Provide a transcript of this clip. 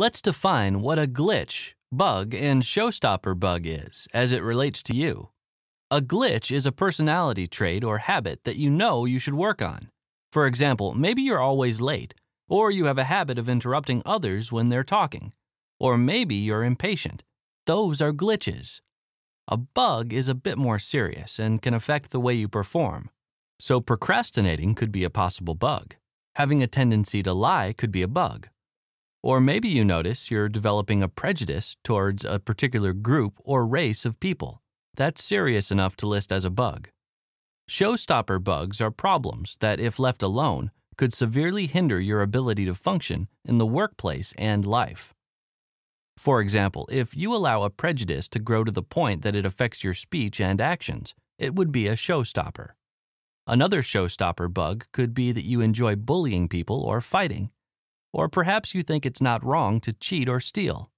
Let's define what a glitch, bug, and showstopper bug is as it relates to you. A glitch is a personality trait or habit that you know you should work on. For example, maybe you're always late, or you have a habit of interrupting others when they're talking, or maybe you're impatient. Those are glitches. A bug is a bit more serious and can affect the way you perform. So procrastinating could be a possible bug. Having a tendency to lie could be a bug. Or maybe you notice you're developing a prejudice towards a particular group or race of people. That's serious enough to list as a bug. Showstopper bugs are problems that, if left alone, could severely hinder your ability to function in the workplace and life. For example, if you allow a prejudice to grow to the point that it affects your speech and actions, it would be a showstopper. Another showstopper bug could be that you enjoy bullying people or fighting, or perhaps you think it's not wrong to cheat or steal.